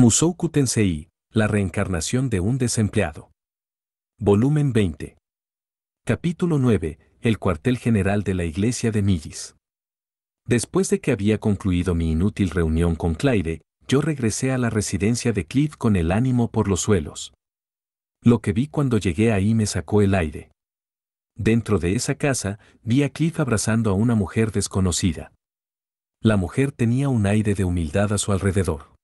Musouku la reencarnación de un desempleado. Volumen 20. Capítulo 9. El cuartel general de la iglesia de Millis. Después de que había concluido mi inútil reunión con Claire, yo regresé a la residencia de Cliff con el ánimo por los suelos. Lo que vi cuando llegué ahí me sacó el aire. Dentro de esa casa, vi a Cliff abrazando a una mujer desconocida. La mujer tenía un aire de humildad a su alrededor.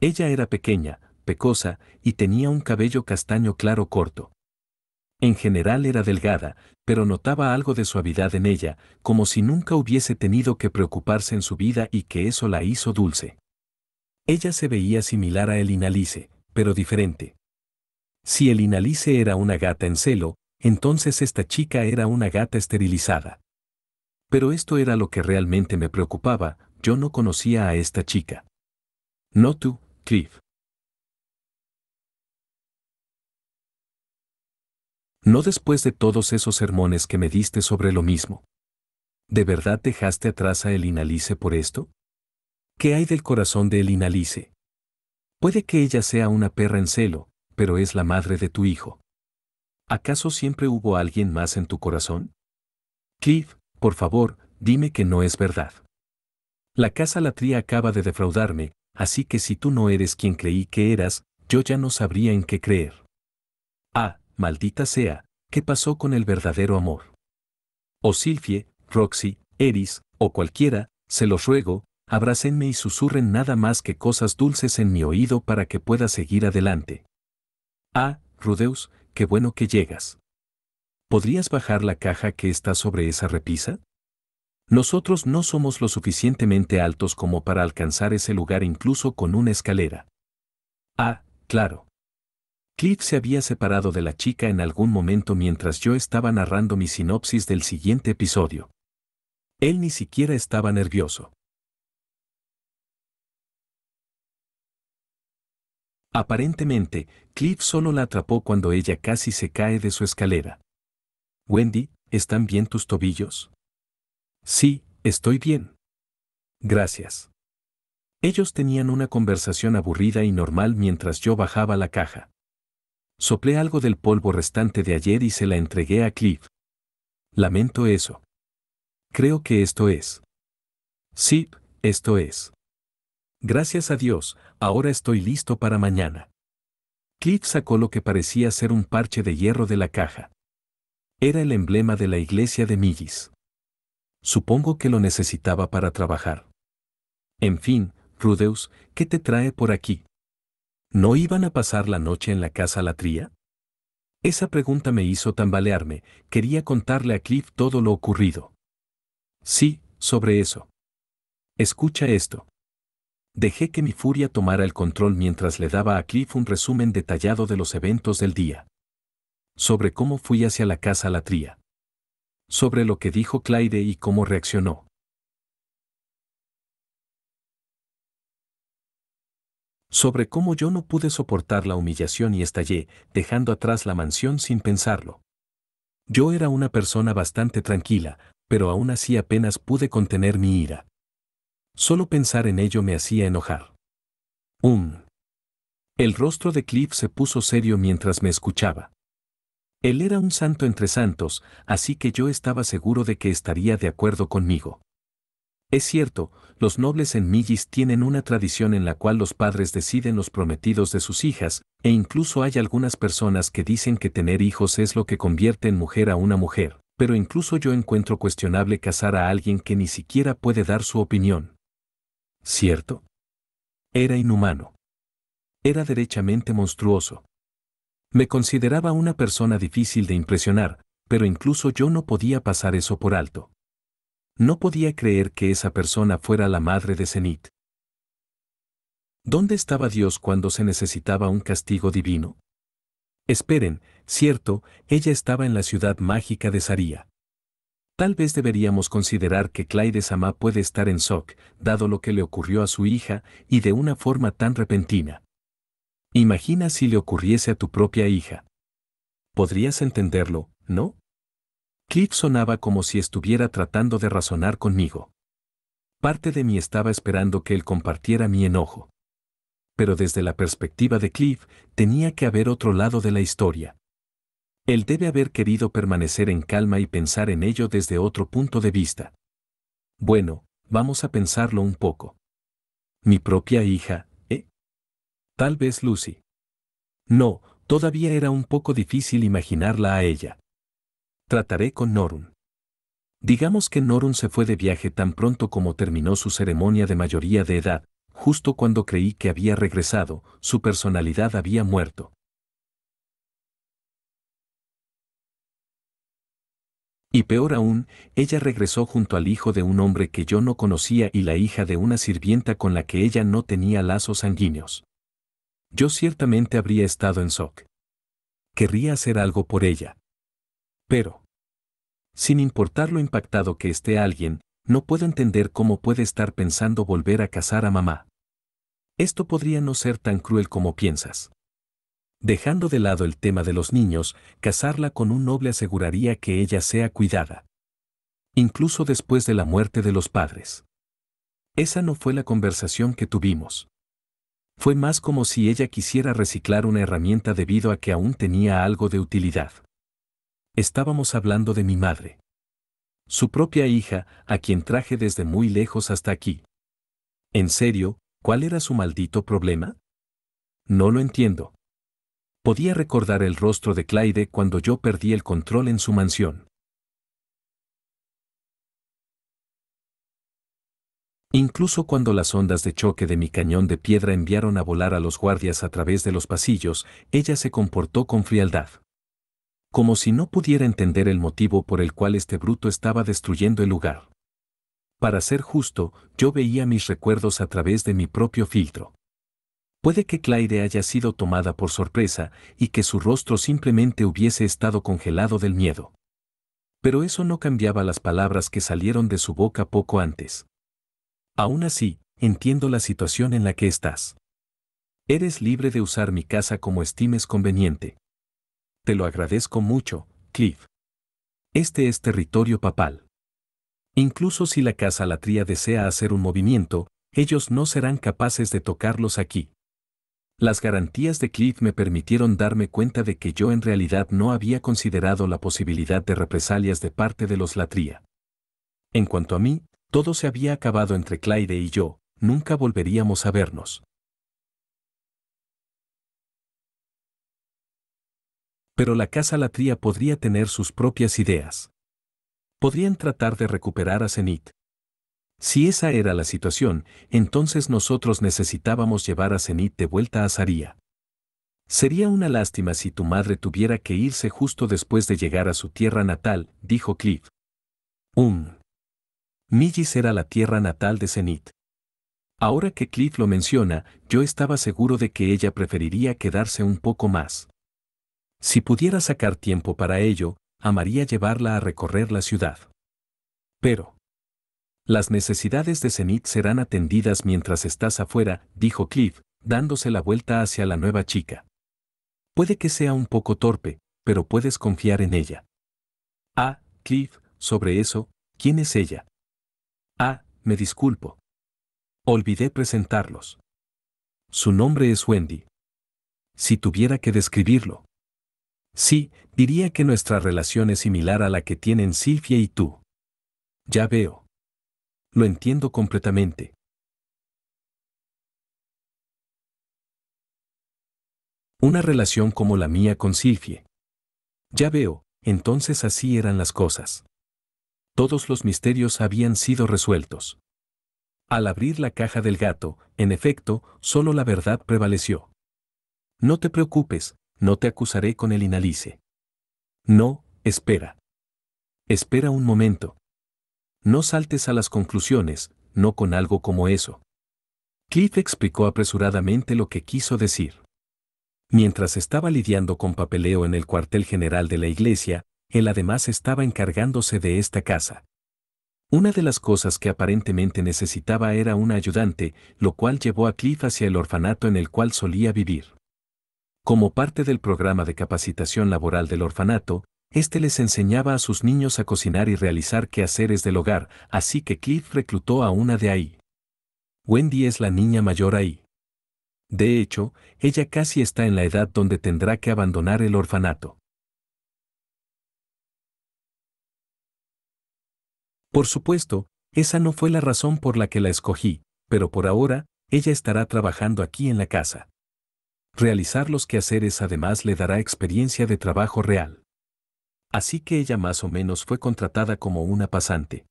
Ella era pequeña, pecosa, y tenía un cabello castaño claro corto. En general era delgada, pero notaba algo de suavidad en ella, como si nunca hubiese tenido que preocuparse en su vida y que eso la hizo dulce. Ella se veía similar a Elinalice, pero diferente. Si Elinalice era una gata en celo, entonces esta chica era una gata esterilizada. Pero esto era lo que realmente me preocupaba, yo no conocía a esta chica. No tú, Cliff. No después de todos esos sermones que me diste sobre lo mismo. ¿De verdad dejaste atrás a Elinalice por esto? ¿Qué hay del corazón de Elinalice? Puede que ella sea una perra en celo, pero es la madre de tu hijo. ¿Acaso siempre hubo alguien más en tu corazón? Cliff, por favor, dime que no es verdad. La casa Latría acaba de defraudarme, así que si tú no eres quien creí que eras, yo ya no sabría en qué creer. Ah, maldita sea, ¿qué pasó con el verdadero amor? O oh, Silfie, Roxy, Eris, o cualquiera, se los ruego, abrácenme y susurren nada más que cosas dulces en mi oído para que pueda seguir adelante. Ah, Rudeus, qué bueno que llegas. ¿Podrías bajar la caja que está sobre esa repisa? Nosotros no somos lo suficientemente altos como para alcanzar ese lugar incluso con una escalera. Ah, claro. Cliff se había separado de la chica en algún momento mientras yo estaba narrando mi sinopsis del siguiente episodio. Él ni siquiera estaba nervioso. Aparentemente, Cliff solo la atrapó cuando ella casi se cae de su escalera. Wendy, ¿están bien tus tobillos? Sí, estoy bien. Gracias. Ellos tenían una conversación aburrida y normal mientras yo bajaba la caja. Soplé algo del polvo restante de ayer y se la entregué a Cliff. Lamento eso. Creo que esto es. Sí, esto es. Gracias a Dios, ahora estoy listo para mañana. Cliff sacó lo que parecía ser un parche de hierro de la caja. Era el emblema de la iglesia de Millis. Supongo que lo necesitaba para trabajar. En fin, Rudeus, ¿qué te trae por aquí? ¿No iban a pasar la noche en la casa Latría? Esa pregunta me hizo tambalearme, quería contarle a Cliff todo lo ocurrido. Sí, sobre eso. Escucha esto. Dejé que mi furia tomara el control mientras le daba a Cliff un resumen detallado de los eventos del día. Sobre cómo fui hacia la casa Latría sobre lo que dijo Claire y cómo reaccionó. Sobre cómo yo no pude soportar la humillación y estallé, dejando atrás la mansión sin pensarlo. Yo era una persona bastante tranquila, pero aún así apenas pude contener mi ira. Solo pensar en ello me hacía enojar. Un El rostro de Cliff se puso serio mientras me escuchaba. Él era un santo entre santos, así que yo estaba seguro de que estaría de acuerdo conmigo. Es cierto, los nobles en Millis tienen una tradición en la cual los padres deciden los prometidos de sus hijas, e incluso hay algunas personas que dicen que tener hijos es lo que convierte en mujer a una mujer, pero incluso yo encuentro cuestionable casar a alguien que ni siquiera puede dar su opinión. ¿Cierto? Era inhumano. Era derechamente monstruoso. Me consideraba una persona difícil de impresionar, pero incluso yo no podía pasar eso por alto. No podía creer que esa persona fuera la madre de Zenit. ¿Dónde estaba Dios cuando se necesitaba un castigo divino? Esperen, cierto, ella estaba en la ciudad mágica de Saría. Tal vez deberíamos considerar que Clyde Samá puede estar en Sok, dado lo que le ocurrió a su hija, y de una forma tan repentina. Imagina si le ocurriese a tu propia hija. Podrías entenderlo, ¿no? Cliff sonaba como si estuviera tratando de razonar conmigo. Parte de mí estaba esperando que él compartiera mi enojo. Pero desde la perspectiva de Cliff, tenía que haber otro lado de la historia. Él debe haber querido permanecer en calma y pensar en ello desde otro punto de vista. Bueno, vamos a pensarlo un poco. Mi propia hija, Tal vez Lucy. No, todavía era un poco difícil imaginarla a ella. Trataré con Norun. Digamos que Norun se fue de viaje tan pronto como terminó su ceremonia de mayoría de edad, justo cuando creí que había regresado, su personalidad había muerto. Y peor aún, ella regresó junto al hijo de un hombre que yo no conocía y la hija de una sirvienta con la que ella no tenía lazos sanguíneos. Yo ciertamente habría estado en shock. Querría hacer algo por ella. Pero, sin importar lo impactado que esté alguien, no puedo entender cómo puede estar pensando volver a casar a mamá. Esto podría no ser tan cruel como piensas. Dejando de lado el tema de los niños, casarla con un noble aseguraría que ella sea cuidada. Incluso después de la muerte de los padres. Esa no fue la conversación que tuvimos. Fue más como si ella quisiera reciclar una herramienta debido a que aún tenía algo de utilidad. Estábamos hablando de mi madre. Su propia hija, a quien traje desde muy lejos hasta aquí. En serio, ¿cuál era su maldito problema? No lo entiendo. Podía recordar el rostro de Clyde cuando yo perdí el control en su mansión. Incluso cuando las ondas de choque de mi cañón de piedra enviaron a volar a los guardias a través de los pasillos, ella se comportó con frialdad. Como si no pudiera entender el motivo por el cual este bruto estaba destruyendo el lugar. Para ser justo, yo veía mis recuerdos a través de mi propio filtro. Puede que Claire haya sido tomada por sorpresa y que su rostro simplemente hubiese estado congelado del miedo. Pero eso no cambiaba las palabras que salieron de su boca poco antes. Aún así, entiendo la situación en la que estás. Eres libre de usar mi casa como estimes conveniente. Te lo agradezco mucho, Cliff. Este es territorio papal. Incluso si la casa latría desea hacer un movimiento, ellos no serán capaces de tocarlos aquí. Las garantías de Cliff me permitieron darme cuenta de que yo en realidad no había considerado la posibilidad de represalias de parte de los latría. En cuanto a mí, todo se había acabado entre Claire y yo, nunca volveríamos a vernos. Pero la casa latría podría tener sus propias ideas. Podrían tratar de recuperar a Zenit. Si esa era la situación, entonces nosotros necesitábamos llevar a Zenit de vuelta a Saría. Sería una lástima si tu madre tuviera que irse justo después de llegar a su tierra natal, dijo Cliff. Um. Millis era la tierra natal de Zenith. Ahora que Cliff lo menciona, yo estaba seguro de que ella preferiría quedarse un poco más. Si pudiera sacar tiempo para ello, amaría llevarla a recorrer la ciudad. Pero... Las necesidades de Zenith serán atendidas mientras estás afuera, dijo Cliff, dándose la vuelta hacia la nueva chica. Puede que sea un poco torpe, pero puedes confiar en ella. Ah, Cliff, sobre eso, ¿quién es ella? Ah, me disculpo. Olvidé presentarlos. Su nombre es Wendy. Si tuviera que describirlo. Sí, diría que nuestra relación es similar a la que tienen Silvia y tú. Ya veo. Lo entiendo completamente. Una relación como la mía con Silvia. Ya veo, entonces así eran las cosas todos los misterios habían sido resueltos. Al abrir la caja del gato, en efecto, solo la verdad prevaleció. No te preocupes, no te acusaré con el inalice. No, espera. Espera un momento. No saltes a las conclusiones, no con algo como eso. Cliff explicó apresuradamente lo que quiso decir. Mientras estaba lidiando con papeleo en el cuartel general de la iglesia, él además estaba encargándose de esta casa. Una de las cosas que aparentemente necesitaba era un ayudante, lo cual llevó a Cliff hacia el orfanato en el cual solía vivir. Como parte del programa de capacitación laboral del orfanato, este les enseñaba a sus niños a cocinar y realizar quehaceres del hogar, así que Cliff reclutó a una de ahí. Wendy es la niña mayor ahí. De hecho, ella casi está en la edad donde tendrá que abandonar el orfanato. Por supuesto, esa no fue la razón por la que la escogí, pero por ahora, ella estará trabajando aquí en la casa. Realizar los quehaceres además le dará experiencia de trabajo real. Así que ella más o menos fue contratada como una pasante.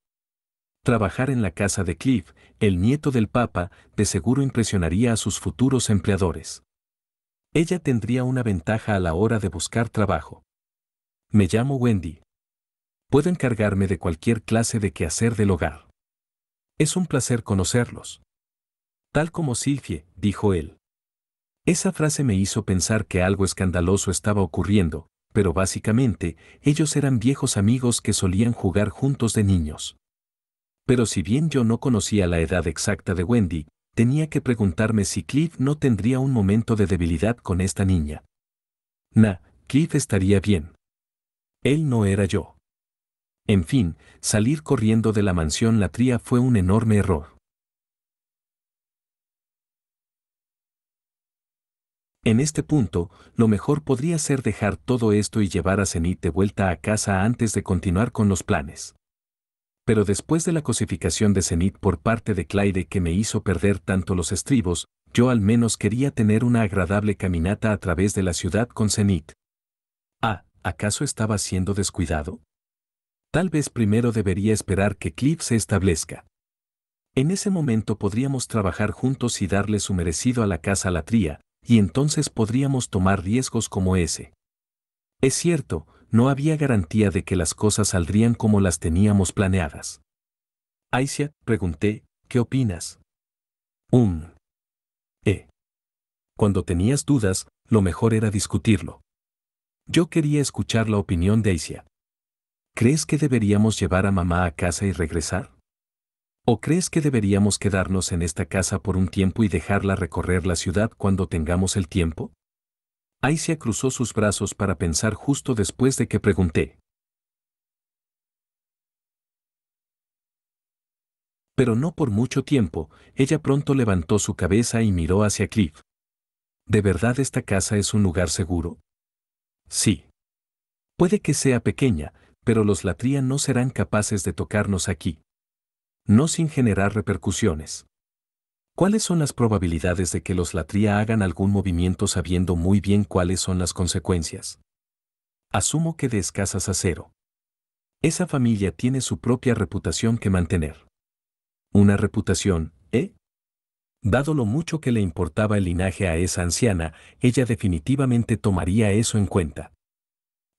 Trabajar en la casa de Cliff, el nieto del Papa, de seguro impresionaría a sus futuros empleadores. Ella tendría una ventaja a la hora de buscar trabajo. Me llamo Wendy puedo encargarme de cualquier clase de quehacer del hogar. Es un placer conocerlos. Tal como Silvie, dijo él. Esa frase me hizo pensar que algo escandaloso estaba ocurriendo, pero básicamente ellos eran viejos amigos que solían jugar juntos de niños. Pero si bien yo no conocía la edad exacta de Wendy, tenía que preguntarme si Cliff no tendría un momento de debilidad con esta niña. Nah, Cliff estaría bien. Él no era yo. En fin, salir corriendo de la mansión Latría fue un enorme error. En este punto, lo mejor podría ser dejar todo esto y llevar a Zenit de vuelta a casa antes de continuar con los planes. Pero después de la cosificación de Zenit por parte de Clyde que me hizo perder tanto los estribos, yo al menos quería tener una agradable caminata a través de la ciudad con Zenit. Ah, ¿acaso estaba siendo descuidado? tal vez primero debería esperar que Cliff se establezca. En ese momento podríamos trabajar juntos y darle su merecido a la casa la tría, y entonces podríamos tomar riesgos como ese. Es cierto, no había garantía de que las cosas saldrían como las teníamos planeadas. Aisha, pregunté, ¿qué opinas? Un. E. Cuando tenías dudas, lo mejor era discutirlo. Yo quería escuchar la opinión de Aisha. ¿Crees que deberíamos llevar a mamá a casa y regresar? ¿O crees que deberíamos quedarnos en esta casa por un tiempo y dejarla recorrer la ciudad cuando tengamos el tiempo? Aisha cruzó sus brazos para pensar justo después de que pregunté. Pero no por mucho tiempo, ella pronto levantó su cabeza y miró hacia Cliff. ¿De verdad esta casa es un lugar seguro? Sí. Puede que sea pequeña, pero los latría no serán capaces de tocarnos aquí. No sin generar repercusiones. ¿Cuáles son las probabilidades de que los latría hagan algún movimiento sabiendo muy bien cuáles son las consecuencias? Asumo que de escasas a cero. Esa familia tiene su propia reputación que mantener. Una reputación, ¿eh? Dado lo mucho que le importaba el linaje a esa anciana, ella definitivamente tomaría eso en cuenta.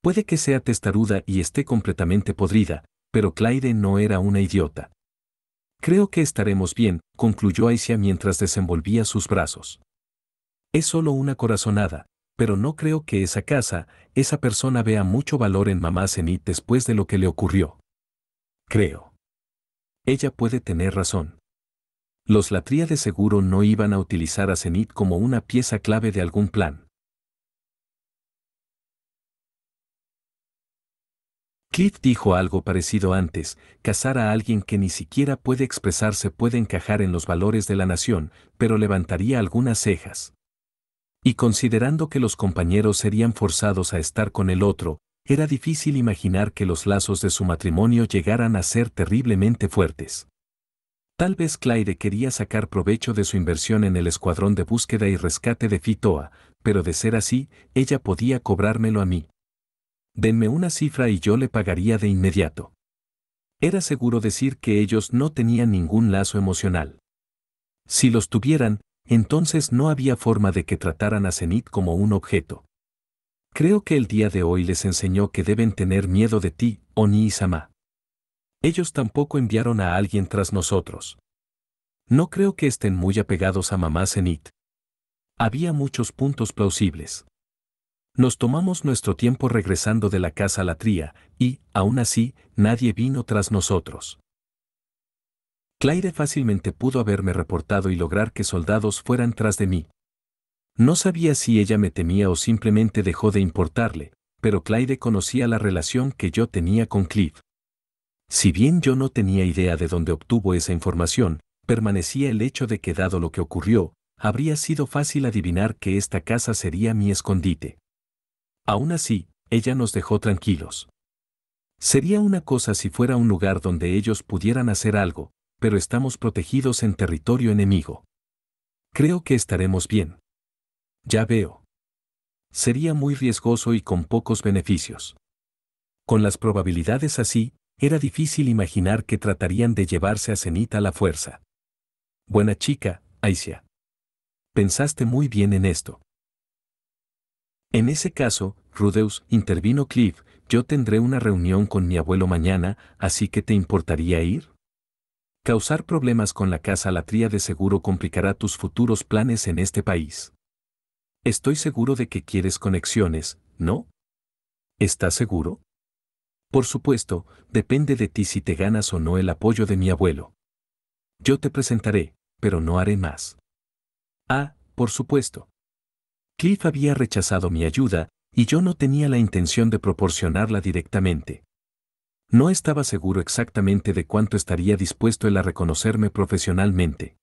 Puede que sea testaruda y esté completamente podrida, pero Claire no era una idiota. Creo que estaremos bien, concluyó Aisha mientras desenvolvía sus brazos. Es solo una corazonada, pero no creo que esa casa, esa persona vea mucho valor en mamá Zenit después de lo que le ocurrió. Creo. Ella puede tener razón. Los Latría de seguro no iban a utilizar a Zenit como una pieza clave de algún plan. Cliff dijo algo parecido antes, casar a alguien que ni siquiera puede expresarse puede encajar en los valores de la nación, pero levantaría algunas cejas. Y considerando que los compañeros serían forzados a estar con el otro, era difícil imaginar que los lazos de su matrimonio llegaran a ser terriblemente fuertes. Tal vez Claire quería sacar provecho de su inversión en el escuadrón de búsqueda y rescate de Fitoa, pero de ser así, ella podía cobrármelo a mí denme una cifra y yo le pagaría de inmediato. Era seguro decir que ellos no tenían ningún lazo emocional. Si los tuvieran, entonces no había forma de que trataran a Zenit como un objeto. Creo que el día de hoy les enseñó que deben tener miedo de ti, Oni y Samá. Ellos tampoco enviaron a alguien tras nosotros. No creo que estén muy apegados a mamá Zenit. Había muchos puntos plausibles. Nos tomamos nuestro tiempo regresando de la casa a la tría, y, aún así, nadie vino tras nosotros. Claire fácilmente pudo haberme reportado y lograr que soldados fueran tras de mí. No sabía si ella me temía o simplemente dejó de importarle, pero Claire conocía la relación que yo tenía con Cliff. Si bien yo no tenía idea de dónde obtuvo esa información, permanecía el hecho de que dado lo que ocurrió, habría sido fácil adivinar que esta casa sería mi escondite. Aún así, ella nos dejó tranquilos. Sería una cosa si fuera un lugar donde ellos pudieran hacer algo, pero estamos protegidos en territorio enemigo. Creo que estaremos bien. Ya veo. Sería muy riesgoso y con pocos beneficios. Con las probabilidades así, era difícil imaginar que tratarían de llevarse a Cenita a la fuerza. Buena chica, Aisha. Pensaste muy bien en esto. En ese caso, Rudeus, intervino Cliff, yo tendré una reunión con mi abuelo mañana, así que ¿te importaría ir? Causar problemas con la casa latría de seguro complicará tus futuros planes en este país. Estoy seguro de que quieres conexiones, ¿no? ¿Estás seguro? Por supuesto, depende de ti si te ganas o no el apoyo de mi abuelo. Yo te presentaré, pero no haré más. Ah, por supuesto, Cliff había rechazado mi ayuda, y yo no tenía la intención de proporcionarla directamente. No estaba seguro exactamente de cuánto estaría dispuesto él a reconocerme profesionalmente.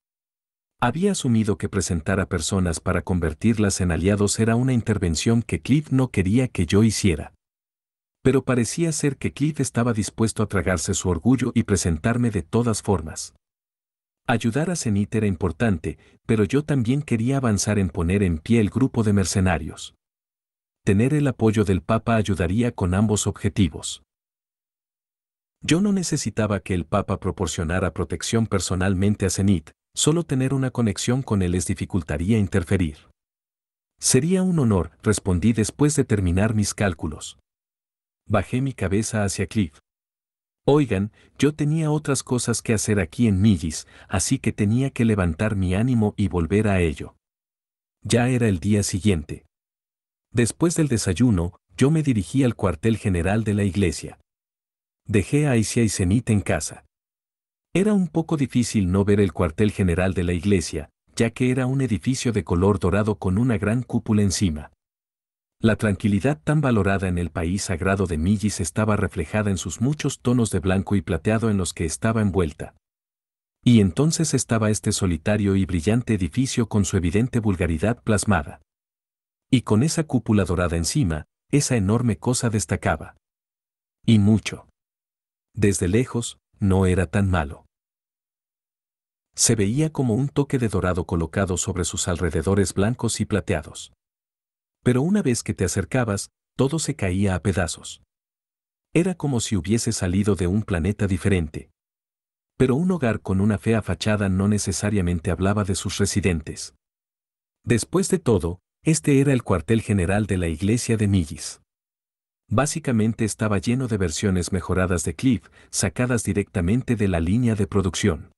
Había asumido que presentar a personas para convertirlas en aliados era una intervención que Cliff no quería que yo hiciera. Pero parecía ser que Cliff estaba dispuesto a tragarse su orgullo y presentarme de todas formas. Ayudar a Zenit era importante, pero yo también quería avanzar en poner en pie el grupo de mercenarios. Tener el apoyo del Papa ayudaría con ambos objetivos. Yo no necesitaba que el Papa proporcionara protección personalmente a Zenit, solo tener una conexión con él les dificultaría interferir. Sería un honor, respondí después de terminar mis cálculos. Bajé mi cabeza hacia Cliff. Oigan, yo tenía otras cosas que hacer aquí en Millis, así que tenía que levantar mi ánimo y volver a ello. Ya era el día siguiente. Después del desayuno, yo me dirigí al cuartel general de la iglesia. Dejé a Aisia y Zenit en casa. Era un poco difícil no ver el cuartel general de la iglesia, ya que era un edificio de color dorado con una gran cúpula encima. La tranquilidad tan valorada en el país sagrado de Millis estaba reflejada en sus muchos tonos de blanco y plateado en los que estaba envuelta. Y entonces estaba este solitario y brillante edificio con su evidente vulgaridad plasmada. Y con esa cúpula dorada encima, esa enorme cosa destacaba. Y mucho. Desde lejos, no era tan malo. Se veía como un toque de dorado colocado sobre sus alrededores blancos y plateados pero una vez que te acercabas, todo se caía a pedazos. Era como si hubiese salido de un planeta diferente. Pero un hogar con una fea fachada no necesariamente hablaba de sus residentes. Después de todo, este era el cuartel general de la iglesia de Millis. Básicamente estaba lleno de versiones mejoradas de Cliff, sacadas directamente de la línea de producción.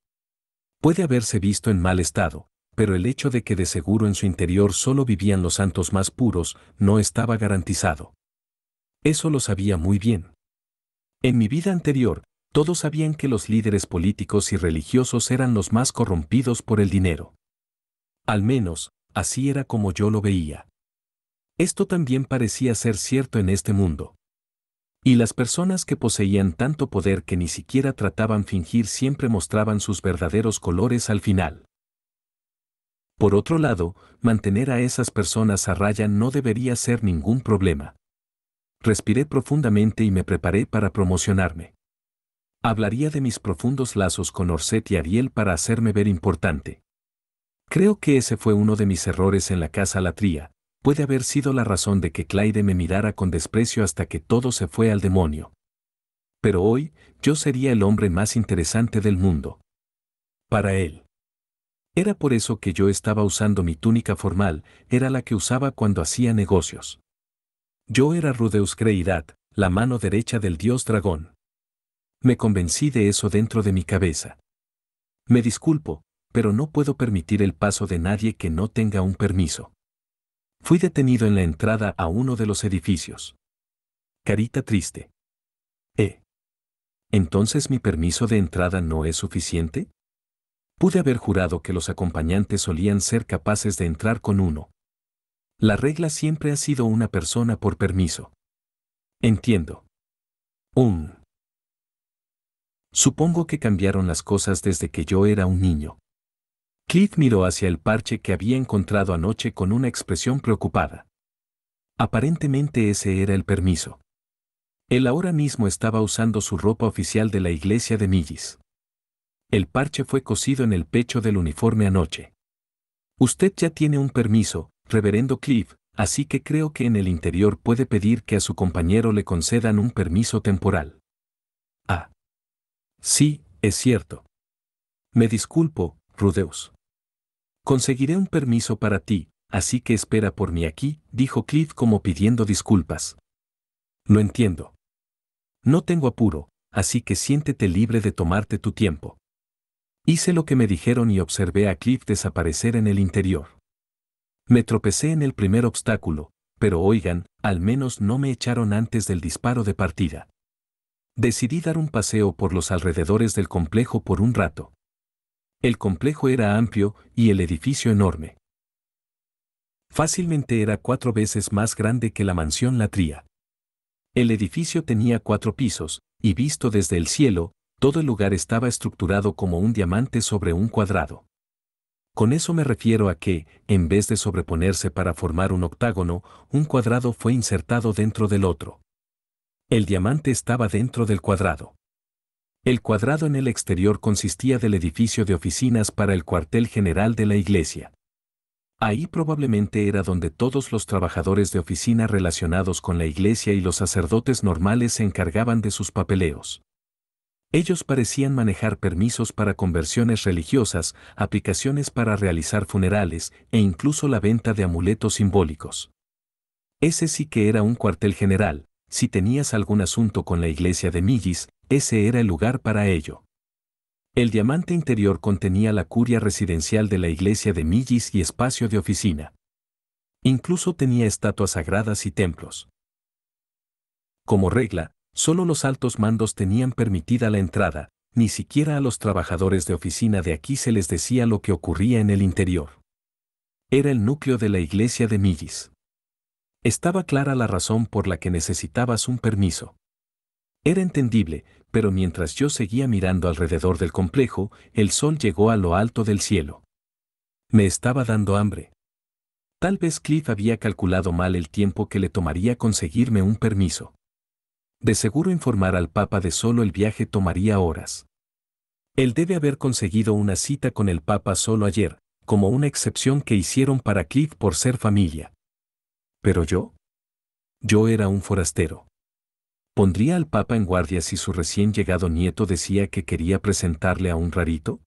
Puede haberse visto en mal estado, pero el hecho de que de seguro en su interior solo vivían los santos más puros no estaba garantizado. Eso lo sabía muy bien. En mi vida anterior, todos sabían que los líderes políticos y religiosos eran los más corrompidos por el dinero. Al menos, así era como yo lo veía. Esto también parecía ser cierto en este mundo. Y las personas que poseían tanto poder que ni siquiera trataban fingir siempre mostraban sus verdaderos colores al final. Por otro lado, mantener a esas personas a raya no debería ser ningún problema. Respiré profundamente y me preparé para promocionarme. Hablaría de mis profundos lazos con Orset y Ariel para hacerme ver importante. Creo que ese fue uno de mis errores en la casa Latría, puede haber sido la razón de que Clyde me mirara con desprecio hasta que todo se fue al demonio. Pero hoy, yo sería el hombre más interesante del mundo. Para él. Era por eso que yo estaba usando mi túnica formal, era la que usaba cuando hacía negocios. Yo era Rudeus Creidad, la mano derecha del dios dragón. Me convencí de eso dentro de mi cabeza. Me disculpo, pero no puedo permitir el paso de nadie que no tenga un permiso. Fui detenido en la entrada a uno de los edificios. Carita triste. ¿Eh? ¿Entonces mi permiso de entrada no es suficiente? pude haber jurado que los acompañantes solían ser capaces de entrar con uno. La regla siempre ha sido una persona por permiso. Entiendo. Un. Supongo que cambiaron las cosas desde que yo era un niño. Cliff miró hacia el parche que había encontrado anoche con una expresión preocupada. Aparentemente ese era el permiso. Él ahora mismo estaba usando su ropa oficial de la iglesia de Millis. El parche fue cosido en el pecho del uniforme anoche. Usted ya tiene un permiso, reverendo Cliff, así que creo que en el interior puede pedir que a su compañero le concedan un permiso temporal. Ah. Sí, es cierto. Me disculpo, Rudeus. Conseguiré un permiso para ti, así que espera por mí aquí, dijo Cliff como pidiendo disculpas. Lo entiendo. No tengo apuro, así que siéntete libre de tomarte tu tiempo. Hice lo que me dijeron y observé a Cliff desaparecer en el interior. Me tropecé en el primer obstáculo, pero oigan, al menos no me echaron antes del disparo de partida. Decidí dar un paseo por los alrededores del complejo por un rato. El complejo era amplio y el edificio enorme. Fácilmente era cuatro veces más grande que la mansión Latría. El edificio tenía cuatro pisos, y visto desde el cielo, todo el lugar estaba estructurado como un diamante sobre un cuadrado. Con eso me refiero a que, en vez de sobreponerse para formar un octágono, un cuadrado fue insertado dentro del otro. El diamante estaba dentro del cuadrado. El cuadrado en el exterior consistía del edificio de oficinas para el cuartel general de la iglesia. Ahí probablemente era donde todos los trabajadores de oficina relacionados con la iglesia y los sacerdotes normales se encargaban de sus papeleos. Ellos parecían manejar permisos para conversiones religiosas, aplicaciones para realizar funerales e incluso la venta de amuletos simbólicos. Ese sí que era un cuartel general, si tenías algún asunto con la iglesia de Millis, ese era el lugar para ello. El diamante interior contenía la curia residencial de la iglesia de Millis y espacio de oficina. Incluso tenía estatuas sagradas y templos. Como regla, Solo los altos mandos tenían permitida la entrada, ni siquiera a los trabajadores de oficina de aquí se les decía lo que ocurría en el interior. Era el núcleo de la iglesia de Millis. Estaba clara la razón por la que necesitabas un permiso. Era entendible, pero mientras yo seguía mirando alrededor del complejo, el sol llegó a lo alto del cielo. Me estaba dando hambre. Tal vez Cliff había calculado mal el tiempo que le tomaría conseguirme un permiso de seguro informar al Papa de solo el viaje tomaría horas. Él debe haber conseguido una cita con el Papa solo ayer, como una excepción que hicieron para Cliff por ser familia. Pero yo? Yo era un forastero. ¿Pondría al Papa en guardia si su recién llegado nieto decía que quería presentarle a un rarito?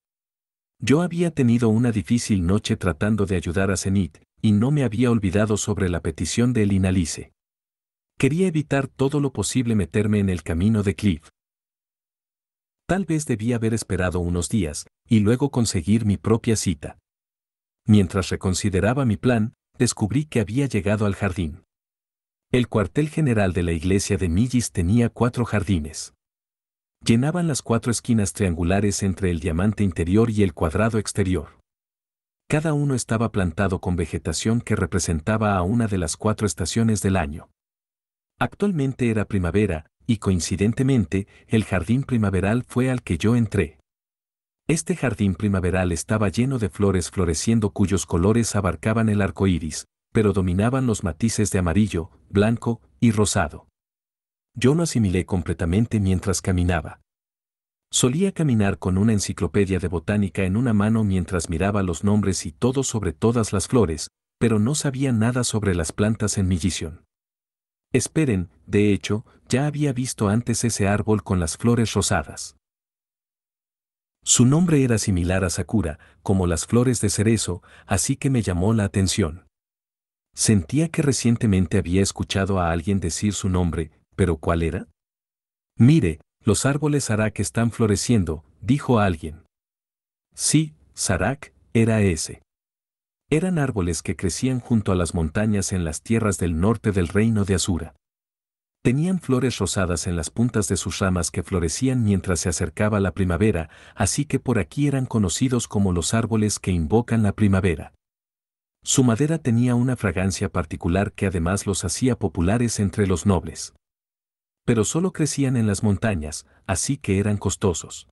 Yo había tenido una difícil noche tratando de ayudar a Zenit, y no me había olvidado sobre la petición de Elinalice. Quería evitar todo lo posible meterme en el camino de Cliff. Tal vez debía haber esperado unos días y luego conseguir mi propia cita. Mientras reconsideraba mi plan, descubrí que había llegado al jardín. El cuartel general de la iglesia de Millis tenía cuatro jardines. Llenaban las cuatro esquinas triangulares entre el diamante interior y el cuadrado exterior. Cada uno estaba plantado con vegetación que representaba a una de las cuatro estaciones del año. Actualmente era primavera, y coincidentemente, el jardín primaveral fue al que yo entré. Este jardín primaveral estaba lleno de flores floreciendo cuyos colores abarcaban el arco iris, pero dominaban los matices de amarillo, blanco y rosado. Yo no asimilé completamente mientras caminaba. Solía caminar con una enciclopedia de botánica en una mano mientras miraba los nombres y todo sobre todas las flores, pero no sabía nada sobre las plantas en Millisión. Esperen, de hecho, ya había visto antes ese árbol con las flores rosadas. Su nombre era similar a Sakura, como las flores de cerezo, así que me llamó la atención. Sentía que recientemente había escuchado a alguien decir su nombre, pero ¿cuál era? Mire, los árboles Sarak están floreciendo, dijo alguien. Sí, Sarak, era ese. Eran árboles que crecían junto a las montañas en las tierras del norte del reino de Asura. Tenían flores rosadas en las puntas de sus ramas que florecían mientras se acercaba la primavera, así que por aquí eran conocidos como los árboles que invocan la primavera. Su madera tenía una fragancia particular que además los hacía populares entre los nobles. Pero solo crecían en las montañas, así que eran costosos.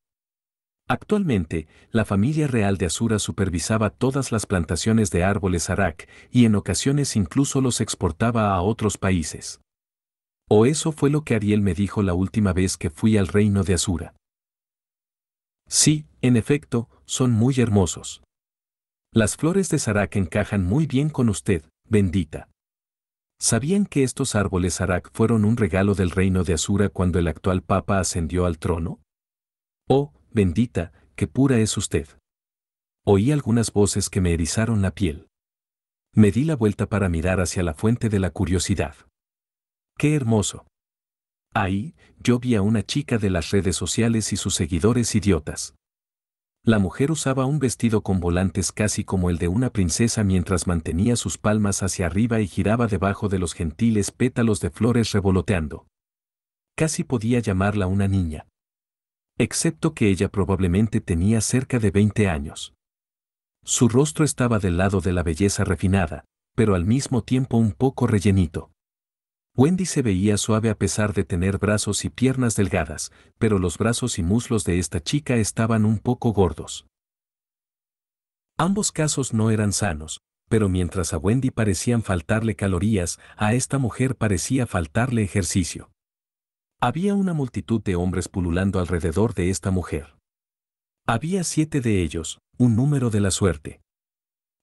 Actualmente, la familia real de Asura supervisaba todas las plantaciones de árboles arak y en ocasiones incluso los exportaba a otros países. O eso fue lo que Ariel me dijo la última vez que fui al reino de Asura. Sí, en efecto, son muy hermosos. Las flores de Sarak encajan muy bien con usted, bendita. ¿Sabían que estos árboles Sarak fueron un regalo del reino de Asura cuando el actual papa ascendió al trono? Oh, bendita, qué pura es usted. Oí algunas voces que me erizaron la piel. Me di la vuelta para mirar hacia la fuente de la curiosidad. ¡Qué hermoso! Ahí, yo vi a una chica de las redes sociales y sus seguidores idiotas. La mujer usaba un vestido con volantes casi como el de una princesa mientras mantenía sus palmas hacia arriba y giraba debajo de los gentiles pétalos de flores revoloteando. Casi podía llamarla una niña excepto que ella probablemente tenía cerca de 20 años. Su rostro estaba del lado de la belleza refinada, pero al mismo tiempo un poco rellenito. Wendy se veía suave a pesar de tener brazos y piernas delgadas, pero los brazos y muslos de esta chica estaban un poco gordos. Ambos casos no eran sanos, pero mientras a Wendy parecían faltarle calorías, a esta mujer parecía faltarle ejercicio. Había una multitud de hombres pululando alrededor de esta mujer. Había siete de ellos, un número de la suerte.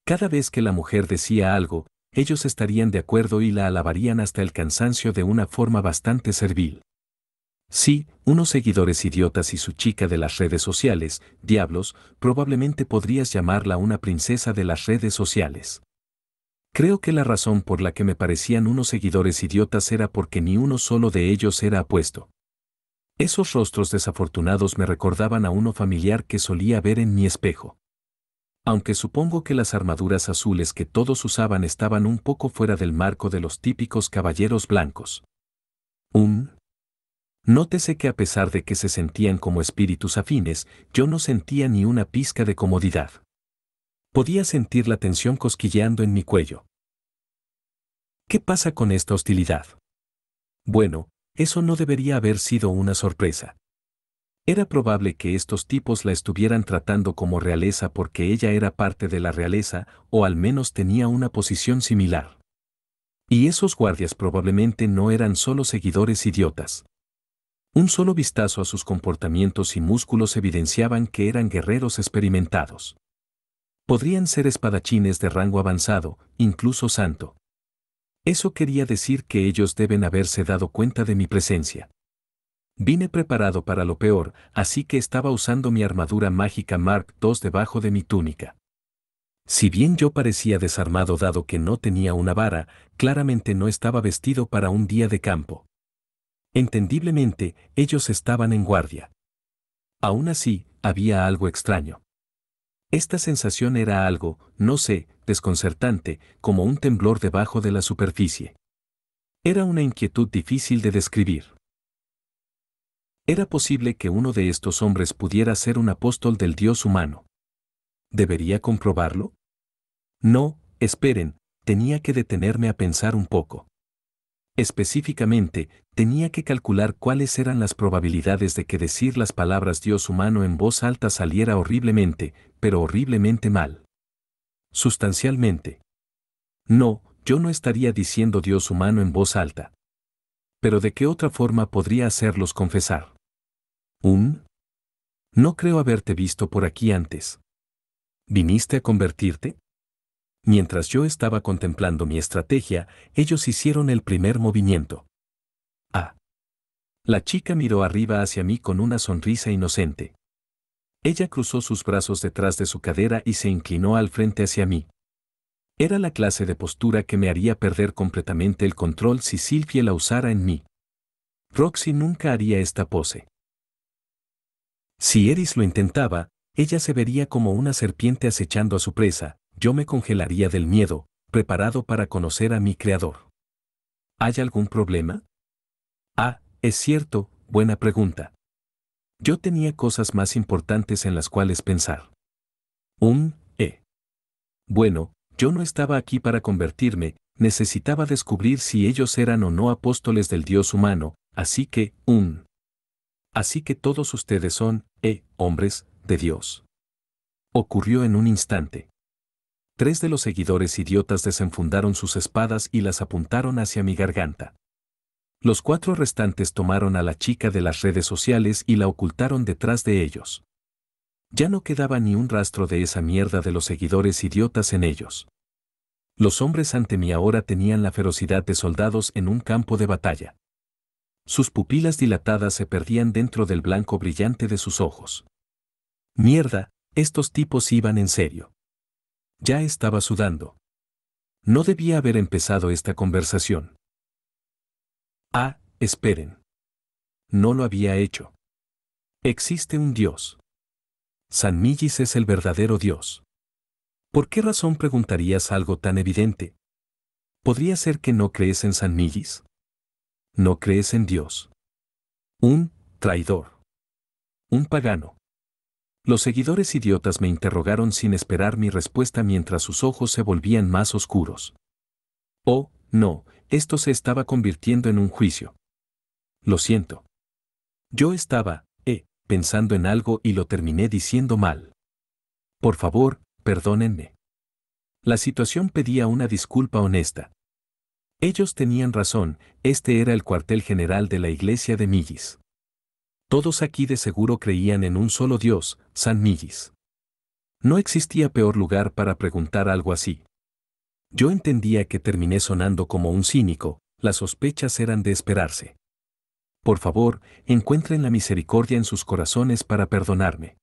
Cada vez que la mujer decía algo, ellos estarían de acuerdo y la alabarían hasta el cansancio de una forma bastante servil. Sí, unos seguidores idiotas y su chica de las redes sociales, diablos, probablemente podrías llamarla una princesa de las redes sociales. Creo que la razón por la que me parecían unos seguidores idiotas era porque ni uno solo de ellos era apuesto. Esos rostros desafortunados me recordaban a uno familiar que solía ver en mi espejo. Aunque supongo que las armaduras azules que todos usaban estaban un poco fuera del marco de los típicos caballeros blancos. Un Nótese que a pesar de que se sentían como espíritus afines, yo no sentía ni una pizca de comodidad. Podía sentir la tensión cosquilleando en mi cuello. ¿Qué pasa con esta hostilidad? Bueno, eso no debería haber sido una sorpresa. Era probable que estos tipos la estuvieran tratando como realeza porque ella era parte de la realeza o al menos tenía una posición similar. Y esos guardias probablemente no eran solo seguidores idiotas. Un solo vistazo a sus comportamientos y músculos evidenciaban que eran guerreros experimentados. Podrían ser espadachines de rango avanzado, incluso santo. Eso quería decir que ellos deben haberse dado cuenta de mi presencia. Vine preparado para lo peor, así que estaba usando mi armadura mágica Mark II debajo de mi túnica. Si bien yo parecía desarmado dado que no tenía una vara, claramente no estaba vestido para un día de campo. Entendiblemente, ellos estaban en guardia. Aún así, había algo extraño. Esta sensación era algo, no sé, desconcertante, como un temblor debajo de la superficie. Era una inquietud difícil de describir. Era posible que uno de estos hombres pudiera ser un apóstol del Dios humano. ¿Debería comprobarlo? No, esperen, tenía que detenerme a pensar un poco. Específicamente, tenía que calcular cuáles eran las probabilidades de que decir las palabras Dios humano en voz alta saliera horriblemente, pero horriblemente mal. Sustancialmente. No, yo no estaría diciendo Dios humano en voz alta. Pero ¿de qué otra forma podría hacerlos confesar? ¿Un? No creo haberte visto por aquí antes. ¿Viniste a convertirte? Mientras yo estaba contemplando mi estrategia, ellos hicieron el primer movimiento. Ah. La chica miró arriba hacia mí con una sonrisa inocente. Ella cruzó sus brazos detrás de su cadera y se inclinó al frente hacia mí. Era la clase de postura que me haría perder completamente el control si Silvia la usara en mí. Roxy nunca haría esta pose. Si Eris lo intentaba, ella se vería como una serpiente acechando a su presa, yo me congelaría del miedo, preparado para conocer a mi Creador. ¿Hay algún problema? Ah, es cierto, buena pregunta. Yo tenía cosas más importantes en las cuales pensar. Un, E. Bueno, yo no estaba aquí para convertirme, necesitaba descubrir si ellos eran o no apóstoles del Dios humano, así que, un. Así que todos ustedes son, eh, hombres, de Dios. Ocurrió en un instante tres de los seguidores idiotas desenfundaron sus espadas y las apuntaron hacia mi garganta. Los cuatro restantes tomaron a la chica de las redes sociales y la ocultaron detrás de ellos. Ya no quedaba ni un rastro de esa mierda de los seguidores idiotas en ellos. Los hombres ante mí ahora tenían la ferocidad de soldados en un campo de batalla. Sus pupilas dilatadas se perdían dentro del blanco brillante de sus ojos. Mierda, estos tipos iban en serio. Ya estaba sudando. No debía haber empezado esta conversación. Ah, esperen. No lo había hecho. Existe un Dios. San Millis es el verdadero Dios. ¿Por qué razón preguntarías algo tan evidente? ¿Podría ser que no crees en San Millis? No crees en Dios. Un traidor. Un pagano. Los seguidores idiotas me interrogaron sin esperar mi respuesta mientras sus ojos se volvían más oscuros. Oh, no, esto se estaba convirtiendo en un juicio. Lo siento. Yo estaba, eh, pensando en algo y lo terminé diciendo mal. Por favor, perdónenme. La situación pedía una disculpa honesta. Ellos tenían razón, este era el cuartel general de la iglesia de Millis. Todos aquí de seguro creían en un solo Dios, San Millis. No existía peor lugar para preguntar algo así. Yo entendía que terminé sonando como un cínico, las sospechas eran de esperarse. Por favor, encuentren la misericordia en sus corazones para perdonarme.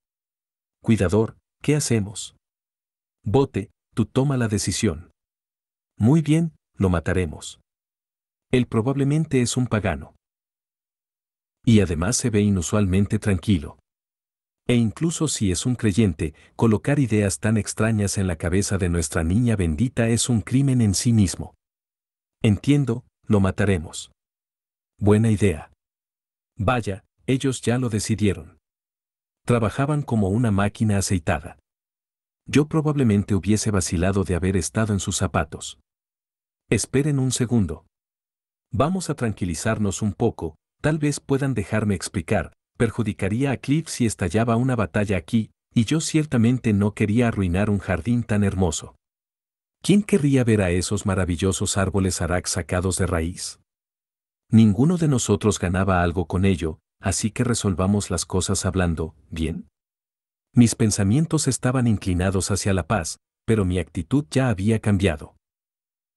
Cuidador, ¿qué hacemos? Bote, tú toma la decisión. Muy bien, lo mataremos. Él probablemente es un pagano. Y además se ve inusualmente tranquilo. E incluso si es un creyente, colocar ideas tan extrañas en la cabeza de nuestra niña bendita es un crimen en sí mismo. Entiendo, lo mataremos. Buena idea. Vaya, ellos ya lo decidieron. Trabajaban como una máquina aceitada. Yo probablemente hubiese vacilado de haber estado en sus zapatos. Esperen un segundo. Vamos a tranquilizarnos un poco, tal vez puedan dejarme explicar, perjudicaría a Cliff si estallaba una batalla aquí, y yo ciertamente no quería arruinar un jardín tan hermoso. ¿Quién querría ver a esos maravillosos árboles Arak sacados de raíz? Ninguno de nosotros ganaba algo con ello, así que resolvamos las cosas hablando, bien. Mis pensamientos estaban inclinados hacia la paz, pero mi actitud ya había cambiado.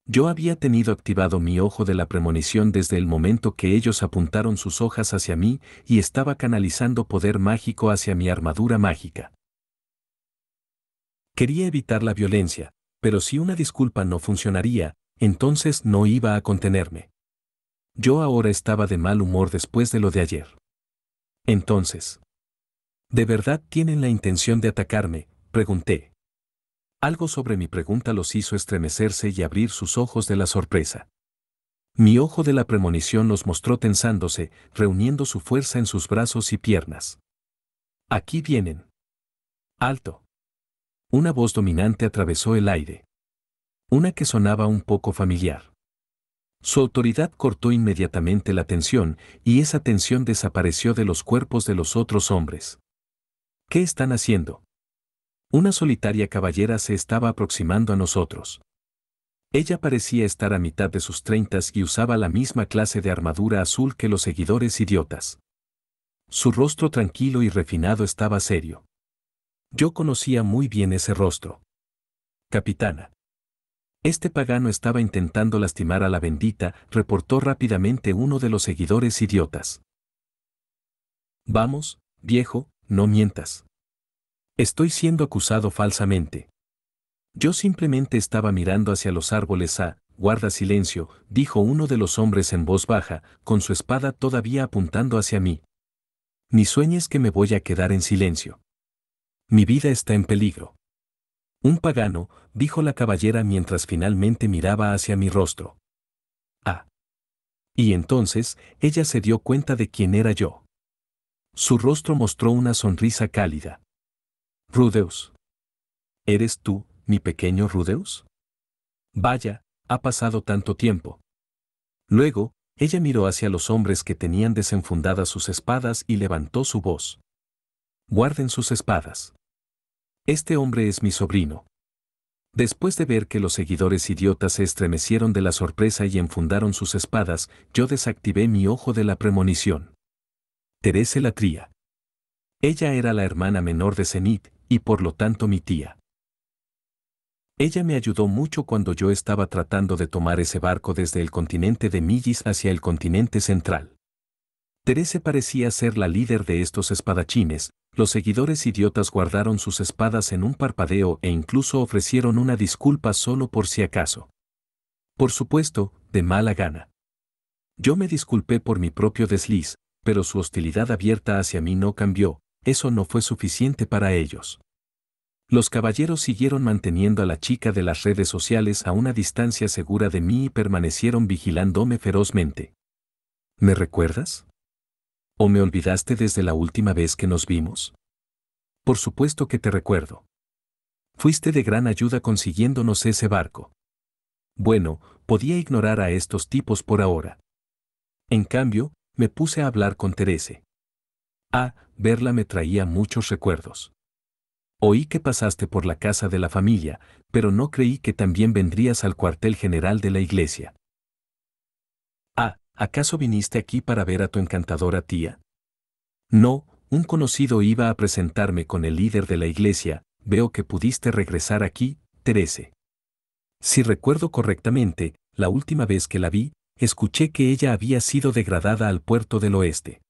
Yo había tenido activado mi ojo de la premonición desde el momento que ellos apuntaron sus hojas hacia mí y estaba canalizando poder mágico hacia mi armadura mágica. Quería evitar la violencia, pero si una disculpa no funcionaría, entonces no iba a contenerme. Yo ahora estaba de mal humor después de lo de ayer. Entonces, ¿de verdad tienen la intención de atacarme? pregunté. Algo sobre mi pregunta los hizo estremecerse y abrir sus ojos de la sorpresa. Mi ojo de la premonición los mostró tensándose, reuniendo su fuerza en sus brazos y piernas. Aquí vienen. Alto. Una voz dominante atravesó el aire. Una que sonaba un poco familiar. Su autoridad cortó inmediatamente la tensión, y esa tensión desapareció de los cuerpos de los otros hombres. ¿Qué están haciendo? Una solitaria caballera se estaba aproximando a nosotros. Ella parecía estar a mitad de sus treintas y usaba la misma clase de armadura azul que los seguidores idiotas. Su rostro tranquilo y refinado estaba serio. Yo conocía muy bien ese rostro. Capitana. Este pagano estaba intentando lastimar a la bendita, reportó rápidamente uno de los seguidores idiotas. Vamos, viejo, no mientas. Estoy siendo acusado falsamente. Yo simplemente estaba mirando hacia los árboles a, guarda silencio, dijo uno de los hombres en voz baja, con su espada todavía apuntando hacia mí. Ni sueñes que me voy a quedar en silencio. Mi vida está en peligro. Un pagano, dijo la caballera mientras finalmente miraba hacia mi rostro. Ah. Y entonces, ella se dio cuenta de quién era yo. Su rostro mostró una sonrisa cálida. Rudeus. ¿Eres tú, mi pequeño Rudeus? Vaya, ha pasado tanto tiempo. Luego, ella miró hacia los hombres que tenían desenfundadas sus espadas y levantó su voz. Guarden sus espadas. Este hombre es mi sobrino. Después de ver que los seguidores idiotas se estremecieron de la sorpresa y enfundaron sus espadas, yo desactivé mi ojo de la premonición. Teresa cría. Ella era la hermana menor de Zenit, y por lo tanto mi tía. Ella me ayudó mucho cuando yo estaba tratando de tomar ese barco desde el continente de Millis hacia el continente central. Terese parecía ser la líder de estos espadachines, los seguidores idiotas guardaron sus espadas en un parpadeo e incluso ofrecieron una disculpa solo por si acaso. Por supuesto, de mala gana. Yo me disculpé por mi propio desliz, pero su hostilidad abierta hacia mí no cambió, eso no fue suficiente para ellos. Los caballeros siguieron manteniendo a la chica de las redes sociales a una distancia segura de mí y permanecieron vigilándome ferozmente. ¿Me recuerdas? ¿O me olvidaste desde la última vez que nos vimos? Por supuesto que te recuerdo. Fuiste de gran ayuda consiguiéndonos ese barco. Bueno, podía ignorar a estos tipos por ahora. En cambio, me puse a hablar con Terese. Ah, verla me traía muchos recuerdos. Oí que pasaste por la casa de la familia, pero no creí que también vendrías al cuartel general de la iglesia. Ah, ¿acaso viniste aquí para ver a tu encantadora tía? No, un conocido iba a presentarme con el líder de la iglesia, veo que pudiste regresar aquí, Terese. Si recuerdo correctamente, la última vez que la vi, escuché que ella había sido degradada al puerto del oeste.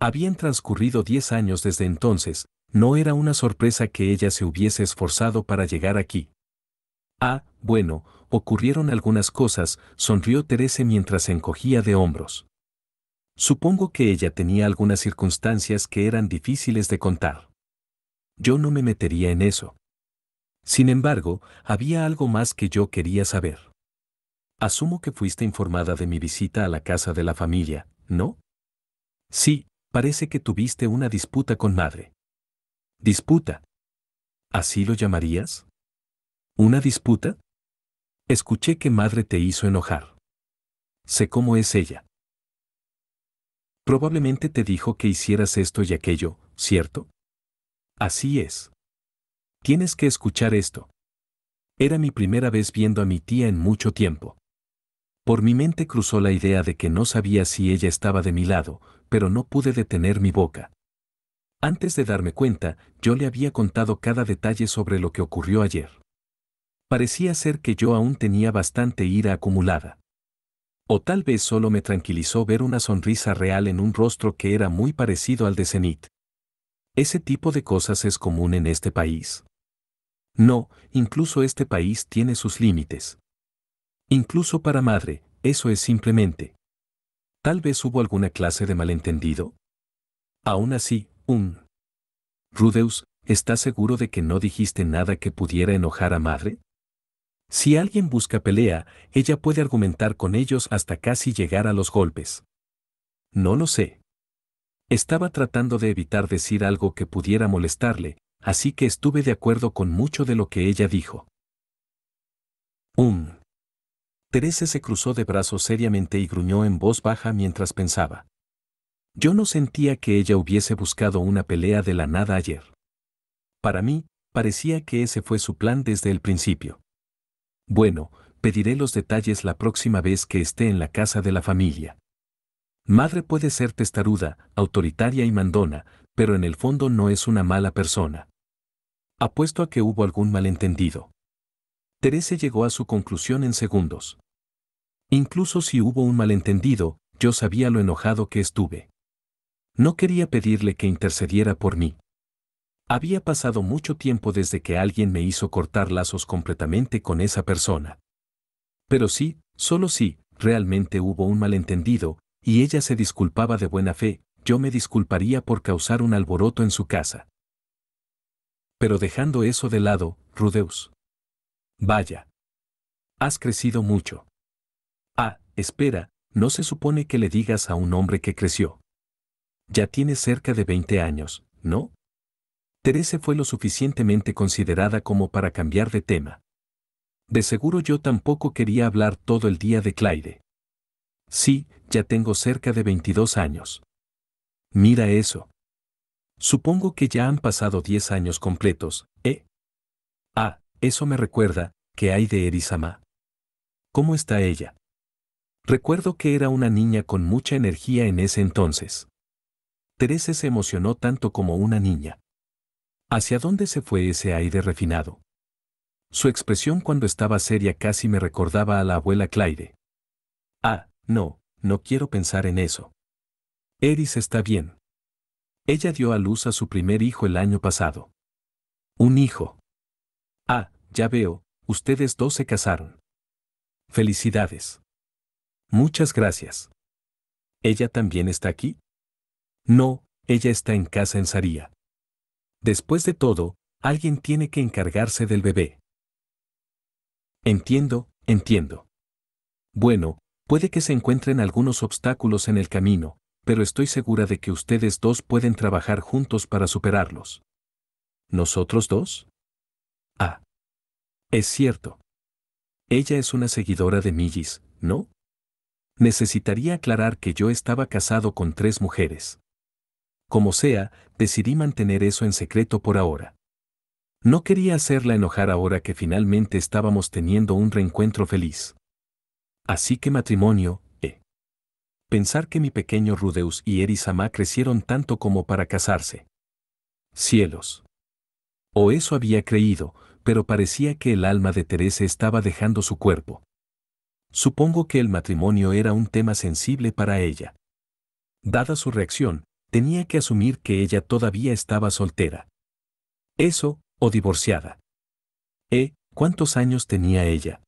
Habían transcurrido diez años desde entonces, no era una sorpresa que ella se hubiese esforzado para llegar aquí. Ah, bueno, ocurrieron algunas cosas, sonrió Teresa mientras se encogía de hombros. Supongo que ella tenía algunas circunstancias que eran difíciles de contar. Yo no me metería en eso. Sin embargo, había algo más que yo quería saber. Asumo que fuiste informada de mi visita a la casa de la familia, ¿no? Sí, Parece que tuviste una disputa con madre. ¿Disputa? ¿Así lo llamarías? ¿Una disputa? Escuché que madre te hizo enojar. Sé cómo es ella. Probablemente te dijo que hicieras esto y aquello, ¿cierto? Así es. Tienes que escuchar esto. Era mi primera vez viendo a mi tía en mucho tiempo. Por mi mente cruzó la idea de que no sabía si ella estaba de mi lado, pero no pude detener mi boca. Antes de darme cuenta, yo le había contado cada detalle sobre lo que ocurrió ayer. Parecía ser que yo aún tenía bastante ira acumulada. O tal vez solo me tranquilizó ver una sonrisa real en un rostro que era muy parecido al de Zenit. Ese tipo de cosas es común en este país. No, incluso este país tiene sus límites. Incluso para madre, eso es simplemente. Tal vez hubo alguna clase de malentendido. Aún así, un. Rudeus, ¿estás seguro de que no dijiste nada que pudiera enojar a madre? Si alguien busca pelea, ella puede argumentar con ellos hasta casi llegar a los golpes. No lo sé. Estaba tratando de evitar decir algo que pudiera molestarle, así que estuve de acuerdo con mucho de lo que ella dijo. Un. Teresa se cruzó de brazos seriamente y gruñó en voz baja mientras pensaba. Yo no sentía que ella hubiese buscado una pelea de la nada ayer. Para mí, parecía que ese fue su plan desde el principio. Bueno, pediré los detalles la próxima vez que esté en la casa de la familia. Madre puede ser testaruda, autoritaria y mandona, pero en el fondo no es una mala persona. Apuesto a que hubo algún malentendido. Teresa llegó a su conclusión en segundos. Incluso si hubo un malentendido, yo sabía lo enojado que estuve. No quería pedirle que intercediera por mí. Había pasado mucho tiempo desde que alguien me hizo cortar lazos completamente con esa persona. Pero sí, solo sí, realmente hubo un malentendido, y ella se disculpaba de buena fe, yo me disculparía por causar un alboroto en su casa. Pero dejando eso de lado, Rudeus. Vaya. Has crecido mucho. Ah, espera, no se supone que le digas a un hombre que creció. Ya tiene cerca de 20 años, ¿no? Teresa fue lo suficientemente considerada como para cambiar de tema. De seguro yo tampoco quería hablar todo el día de Claire. Sí, ya tengo cerca de 22 años. Mira eso. Supongo que ya han pasado 10 años completos, ¿eh? Ah, eso me recuerda, que hay de Erisama? ¿Cómo está ella? Recuerdo que era una niña con mucha energía en ese entonces. Teresa se emocionó tanto como una niña. ¿Hacia dónde se fue ese aire refinado? Su expresión cuando estaba seria casi me recordaba a la abuela Claire. Ah, no, no quiero pensar en eso. Eris está bien. Ella dio a luz a su primer hijo el año pasado. Un hijo. Ah, ya veo, ustedes dos se casaron. Felicidades. Muchas gracias. ¿Ella también está aquí? No, ella está en casa en Saría. Después de todo, alguien tiene que encargarse del bebé. Entiendo, entiendo. Bueno, puede que se encuentren algunos obstáculos en el camino, pero estoy segura de que ustedes dos pueden trabajar juntos para superarlos. ¿Nosotros dos? Ah. Es cierto. Ella es una seguidora de Millis, ¿no? Necesitaría aclarar que yo estaba casado con tres mujeres. Como sea, decidí mantener eso en secreto por ahora. No quería hacerla enojar ahora que finalmente estábamos teniendo un reencuentro feliz. Así que matrimonio, eh. Pensar que mi pequeño Rudeus y Erisama crecieron tanto como para casarse. Cielos. O eso había creído, pero parecía que el alma de Teresa estaba dejando su cuerpo. Supongo que el matrimonio era un tema sensible para ella. Dada su reacción, tenía que asumir que ella todavía estaba soltera. Eso, o divorciada. ¿Eh? ¿Cuántos años tenía ella?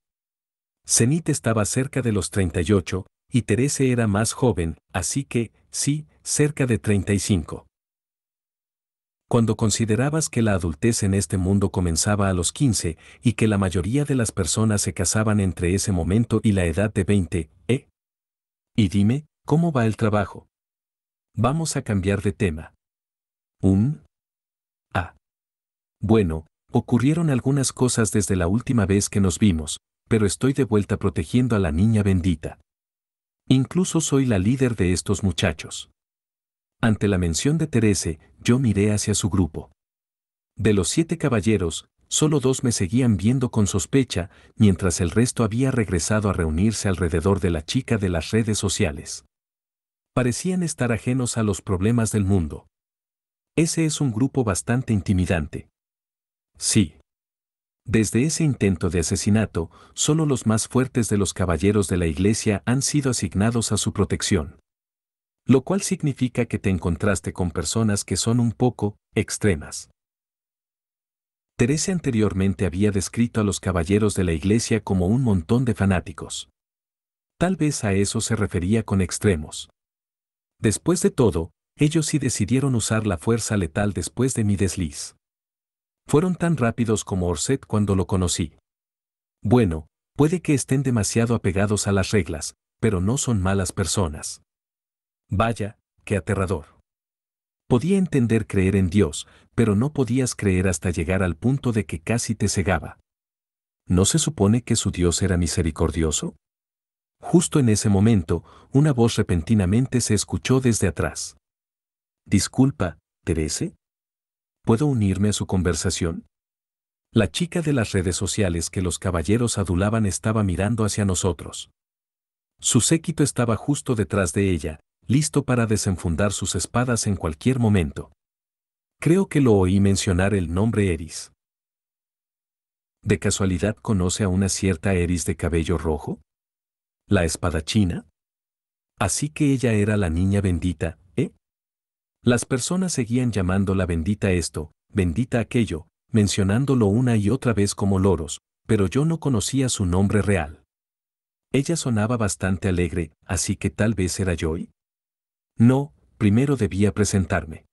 Cenit estaba cerca de los 38, y Terese era más joven, así que, sí, cerca de 35. Cuando considerabas que la adultez en este mundo comenzaba a los 15 y que la mayoría de las personas se casaban entre ese momento y la edad de 20, ¿eh? Y dime, ¿cómo va el trabajo? Vamos a cambiar de tema. Un... Ah. Bueno, ocurrieron algunas cosas desde la última vez que nos vimos, pero estoy de vuelta protegiendo a la niña bendita. Incluso soy la líder de estos muchachos. Ante la mención de Terese, yo miré hacia su grupo. De los siete caballeros, solo dos me seguían viendo con sospecha, mientras el resto había regresado a reunirse alrededor de la chica de las redes sociales. Parecían estar ajenos a los problemas del mundo. Ese es un grupo bastante intimidante. Sí. Desde ese intento de asesinato, solo los más fuertes de los caballeros de la iglesia han sido asignados a su protección lo cual significa que te encontraste con personas que son un poco extremas. Teresa anteriormente había descrito a los caballeros de la iglesia como un montón de fanáticos. Tal vez a eso se refería con extremos. Después de todo, ellos sí decidieron usar la fuerza letal después de mi desliz. Fueron tan rápidos como Orset cuando lo conocí. Bueno, puede que estén demasiado apegados a las reglas, pero no son malas personas. Vaya, qué aterrador. Podía entender creer en Dios, pero no podías creer hasta llegar al punto de que casi te cegaba. ¿No se supone que su Dios era misericordioso? Justo en ese momento, una voz repentinamente se escuchó desde atrás. Disculpa, Terese. ¿Puedo unirme a su conversación? La chica de las redes sociales que los caballeros adulaban estaba mirando hacia nosotros. Su séquito estaba justo detrás de ella, listo para desenfundar sus espadas en cualquier momento. Creo que lo oí mencionar el nombre Eris. ¿De casualidad conoce a una cierta Eris de cabello rojo? ¿La espadachina? Así que ella era la niña bendita, ¿eh? Las personas seguían llamándola bendita esto, bendita aquello, mencionándolo una y otra vez como loros, pero yo no conocía su nombre real. Ella sonaba bastante alegre, así que tal vez era Joy. No, primero debía presentarme.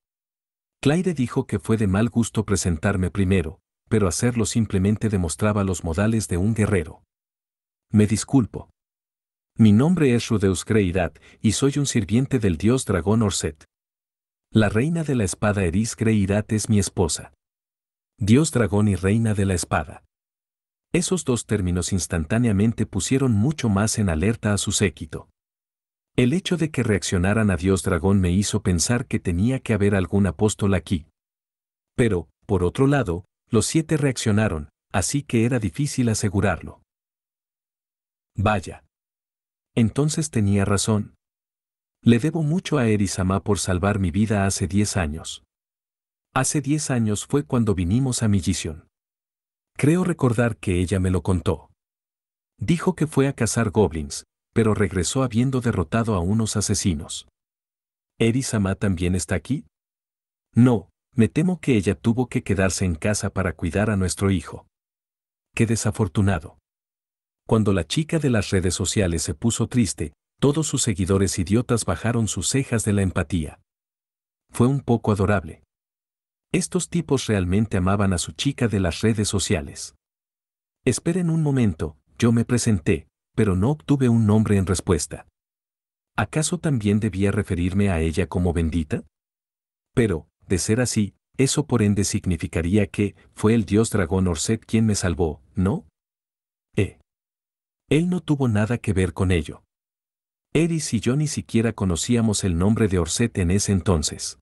Clyde dijo que fue de mal gusto presentarme primero, pero hacerlo simplemente demostraba los modales de un guerrero. Me disculpo. Mi nombre es Rudeus Greirat y soy un sirviente del dios dragón Orset. La reina de la espada Eris Greirat es mi esposa. Dios dragón y reina de la espada. Esos dos términos instantáneamente pusieron mucho más en alerta a su séquito. El hecho de que reaccionaran a Dios Dragón me hizo pensar que tenía que haber algún apóstol aquí. Pero, por otro lado, los siete reaccionaron, así que era difícil asegurarlo. Vaya. Entonces tenía razón. Le debo mucho a Erisama por salvar mi vida hace diez años. Hace diez años fue cuando vinimos a Millision. Creo recordar que ella me lo contó. Dijo que fue a cazar goblins, pero regresó habiendo derrotado a unos asesinos. ¿Erisama también está aquí? No, me temo que ella tuvo que quedarse en casa para cuidar a nuestro hijo. Qué desafortunado. Cuando la chica de las redes sociales se puso triste, todos sus seguidores idiotas bajaron sus cejas de la empatía. Fue un poco adorable. Estos tipos realmente amaban a su chica de las redes sociales. Esperen un momento, yo me presenté, pero no obtuve un nombre en respuesta. ¿Acaso también debía referirme a ella como bendita? Pero, de ser así, eso por ende significaría que fue el dios dragón Orset quien me salvó, ¿no? Eh. Él no tuvo nada que ver con ello. Eris y yo ni siquiera conocíamos el nombre de Orset en ese entonces.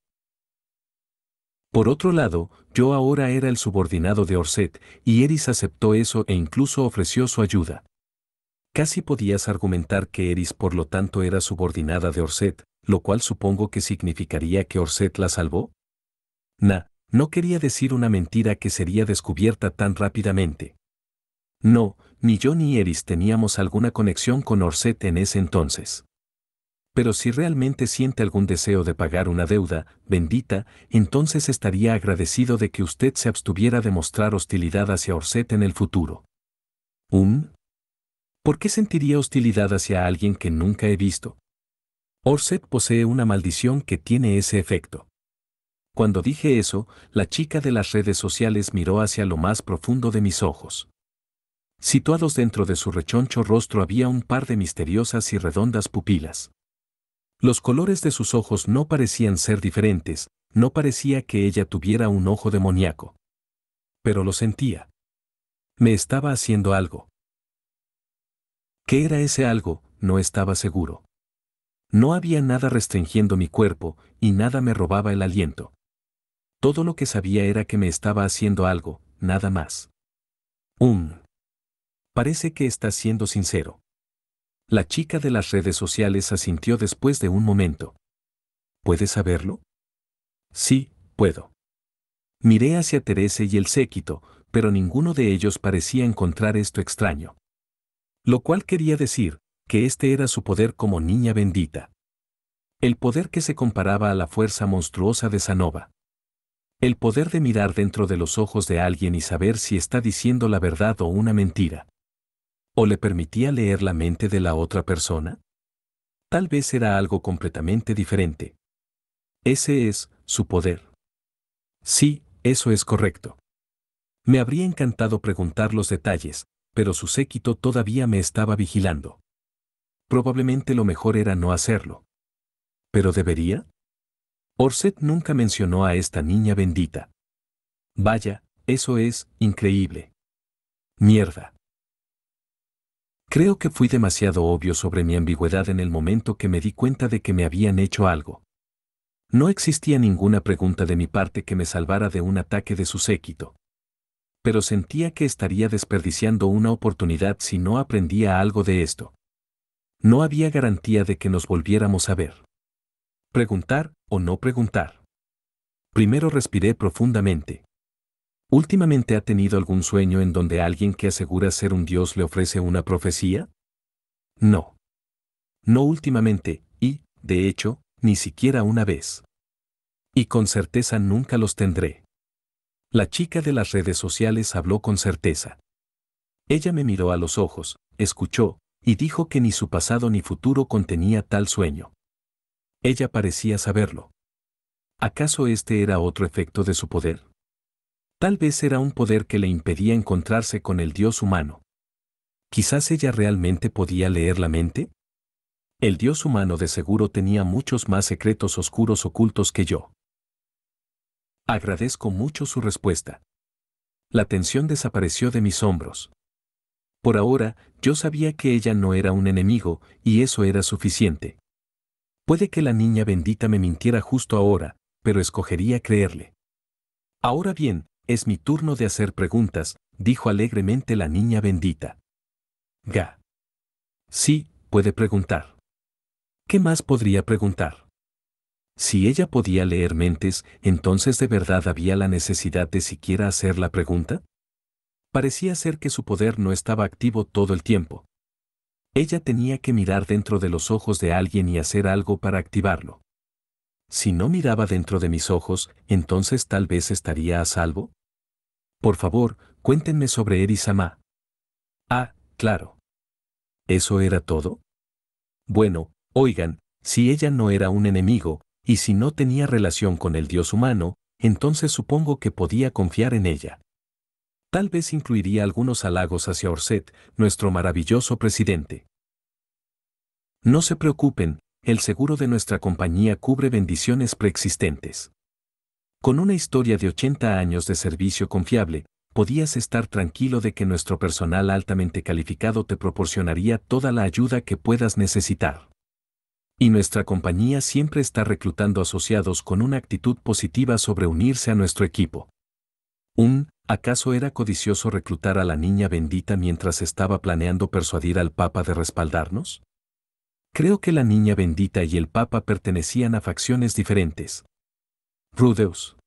Por otro lado, yo ahora era el subordinado de Orset, y Eris aceptó eso e incluso ofreció su ayuda. Casi podías argumentar que Eris por lo tanto era subordinada de Orset, lo cual supongo que significaría que Orset la salvó. Na, no quería decir una mentira que sería descubierta tan rápidamente. No, ni yo ni Eris teníamos alguna conexión con Orset en ese entonces. Pero si realmente siente algún deseo de pagar una deuda, bendita, entonces estaría agradecido de que usted se abstuviera de mostrar hostilidad hacia Orset en el futuro. Un, ¿Por qué sentiría hostilidad hacia alguien que nunca he visto? Orset posee una maldición que tiene ese efecto. Cuando dije eso, la chica de las redes sociales miró hacia lo más profundo de mis ojos. Situados dentro de su rechoncho rostro había un par de misteriosas y redondas pupilas. Los colores de sus ojos no parecían ser diferentes, no parecía que ella tuviera un ojo demoníaco. Pero lo sentía. Me estaba haciendo algo. ¿Qué era ese algo? No estaba seguro. No había nada restringiendo mi cuerpo y nada me robaba el aliento. Todo lo que sabía era que me estaba haciendo algo, nada más. Un Parece que está siendo sincero. La chica de las redes sociales asintió después de un momento. ¿Puedes saberlo? Sí, puedo. Miré hacia Teresa y el séquito, pero ninguno de ellos parecía encontrar esto extraño. Lo cual quería decir, que este era su poder como niña bendita. El poder que se comparaba a la fuerza monstruosa de Sanova. El poder de mirar dentro de los ojos de alguien y saber si está diciendo la verdad o una mentira. ¿O le permitía leer la mente de la otra persona? Tal vez era algo completamente diferente. Ese es su poder. Sí, eso es correcto. Me habría encantado preguntar los detalles, pero su séquito todavía me estaba vigilando. Probablemente lo mejor era no hacerlo. ¿Pero debería? Orset nunca mencionó a esta niña bendita. Vaya, eso es increíble. Mierda. Creo que fui demasiado obvio sobre mi ambigüedad en el momento que me di cuenta de que me habían hecho algo. No existía ninguna pregunta de mi parte que me salvara de un ataque de su séquito pero sentía que estaría desperdiciando una oportunidad si no aprendía algo de esto. No había garantía de que nos volviéramos a ver. Preguntar o no preguntar. Primero respiré profundamente. ¿Últimamente ha tenido algún sueño en donde alguien que asegura ser un dios le ofrece una profecía? No. No últimamente, y, de hecho, ni siquiera una vez. Y con certeza nunca los tendré. La chica de las redes sociales habló con certeza. Ella me miró a los ojos, escuchó, y dijo que ni su pasado ni futuro contenía tal sueño. Ella parecía saberlo. ¿Acaso este era otro efecto de su poder? Tal vez era un poder que le impedía encontrarse con el Dios humano. Quizás ella realmente podía leer la mente. El Dios humano de seguro tenía muchos más secretos oscuros ocultos que yo. Agradezco mucho su respuesta. La tensión desapareció de mis hombros. Por ahora, yo sabía que ella no era un enemigo, y eso era suficiente. Puede que la niña bendita me mintiera justo ahora, pero escogería creerle. Ahora bien, es mi turno de hacer preguntas, dijo alegremente la niña bendita. Ga. Sí, puede preguntar. ¿Qué más podría preguntar? Si ella podía leer mentes, entonces de verdad había la necesidad de siquiera hacer la pregunta? Parecía ser que su poder no estaba activo todo el tiempo. Ella tenía que mirar dentro de los ojos de alguien y hacer algo para activarlo. Si no miraba dentro de mis ojos, entonces tal vez estaría a salvo. Por favor, cuéntenme sobre Erisama. Ah, claro. ¿Eso era todo? Bueno, oigan, si ella no era un enemigo, y si no tenía relación con el Dios humano, entonces supongo que podía confiar en ella. Tal vez incluiría algunos halagos hacia Orset, nuestro maravilloso presidente. No se preocupen, el seguro de nuestra compañía cubre bendiciones preexistentes. Con una historia de 80 años de servicio confiable, podías estar tranquilo de que nuestro personal altamente calificado te proporcionaría toda la ayuda que puedas necesitar. Y nuestra compañía siempre está reclutando asociados con una actitud positiva sobre unirse a nuestro equipo. Un, ¿acaso era codicioso reclutar a la niña bendita mientras estaba planeando persuadir al Papa de respaldarnos? Creo que la niña bendita y el Papa pertenecían a facciones diferentes. Rudeus.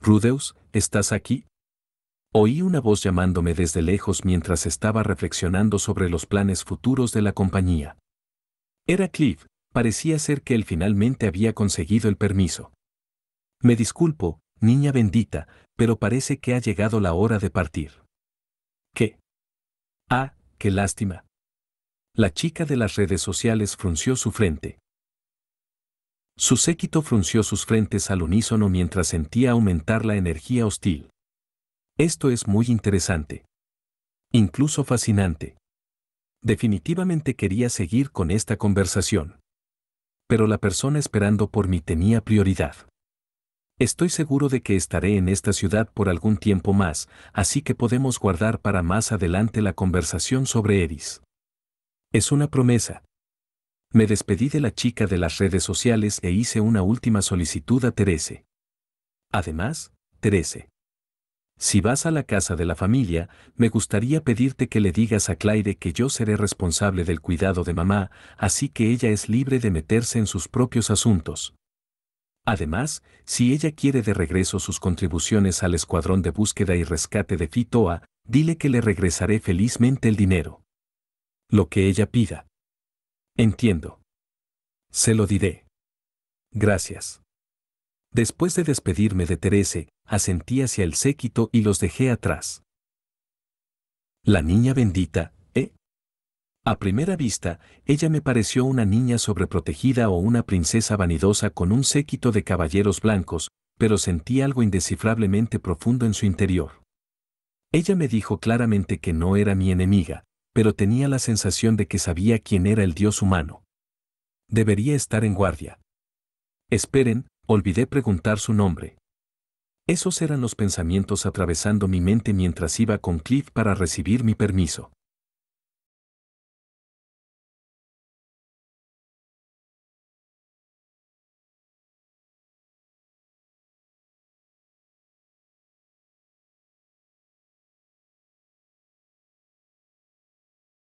Rudeus, ¿estás aquí? Oí una voz llamándome desde lejos mientras estaba reflexionando sobre los planes futuros de la compañía. Era Cliff, parecía ser que él finalmente había conseguido el permiso. Me disculpo, niña bendita, pero parece que ha llegado la hora de partir. ¿Qué? Ah, qué lástima. La chica de las redes sociales frunció su frente. Su séquito frunció sus frentes al unísono mientras sentía aumentar la energía hostil. Esto es muy interesante. Incluso fascinante. Definitivamente quería seguir con esta conversación pero la persona esperando por mí tenía prioridad. Estoy seguro de que estaré en esta ciudad por algún tiempo más, así que podemos guardar para más adelante la conversación sobre Eris. Es una promesa. Me despedí de la chica de las redes sociales e hice una última solicitud a Terese. Además, Terese. Si vas a la casa de la familia, me gustaría pedirte que le digas a Claire que yo seré responsable del cuidado de mamá, así que ella es libre de meterse en sus propios asuntos. Además, si ella quiere de regreso sus contribuciones al escuadrón de búsqueda y rescate de Fitoa, dile que le regresaré felizmente el dinero. Lo que ella pida. Entiendo. Se lo diré. Gracias. Después de despedirme de Terese, asentí hacia el séquito y los dejé atrás. La niña bendita, ¿eh? A primera vista, ella me pareció una niña sobreprotegida o una princesa vanidosa con un séquito de caballeros blancos, pero sentí algo indescifrablemente profundo en su interior. Ella me dijo claramente que no era mi enemiga, pero tenía la sensación de que sabía quién era el dios humano. Debería estar en guardia. Esperen, Olvidé preguntar su nombre. Esos eran los pensamientos atravesando mi mente mientras iba con Cliff para recibir mi permiso.